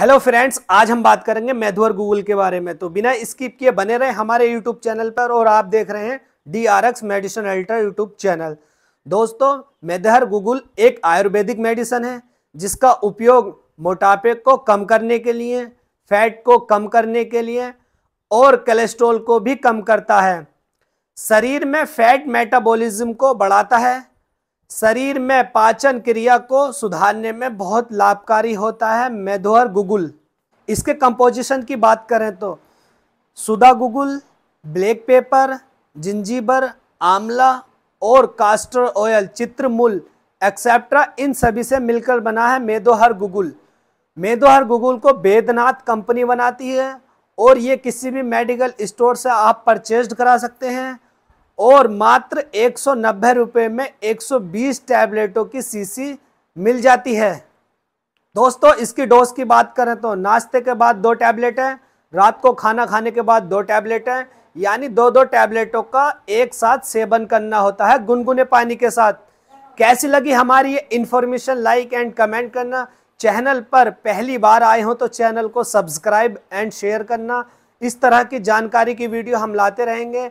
hello friends आज हम बात करेंगे मैथू और गूगल के बारे में तो बिना स्किप किए बने रहे हमारे यूट्यूब चैनल पर और आप देख रहे हैं D R X medicine ultra YouTube channel दोस्तों मैधर गूगल एक आयुर्वेदिक मेडिसन है जिसका उपयोग मोटापे को कम करने के लिए फैट को कम करने के लिए और कोलेस्ट्रॉल को भी कम करता है शरीर में फैट मेटाबॉलिज्म को बढ़ाता है शरीर में पाचन क्रिया को सुधारने में बहुत लाभकारी होता है मेधोहर गुगुल इसके कंपोजिशन की बात करें तो सुधा गुगुल ब्लैक पेपर जिंजीबर आमला और कास्टर ऑयल चित्रमूल एक्सेप्ट्रा इन सभी से मिलकर बना है मेदोहर गुगुल मेदोहर गुगुल को बेदनाथ कंपनी बनाती है और ये किसी भी मेडिकल स्टोर से आप परचेज करा सकते हैं और मात्र एक सौ में 120 टैबलेटों की सीसी मिल जाती है दोस्तों इसकी डोज की बात करें तो नाश्ते के बाद दो टैबलेट है रात को खाना खाने के बाद दो टैबलेट है यानी दो दो टैबलेटों का एक साथ सेवन करना होता है गुनगुने पानी के साथ कैसी लगी हमारी ये इन्फॉर्मेशन लाइक एंड कमेंट करना चैनल पर पहली बार आए हो तो चैनल को सब्सक्राइब एंड शेयर करना इस तरह की जानकारी की वीडियो हम लाते रहेंगे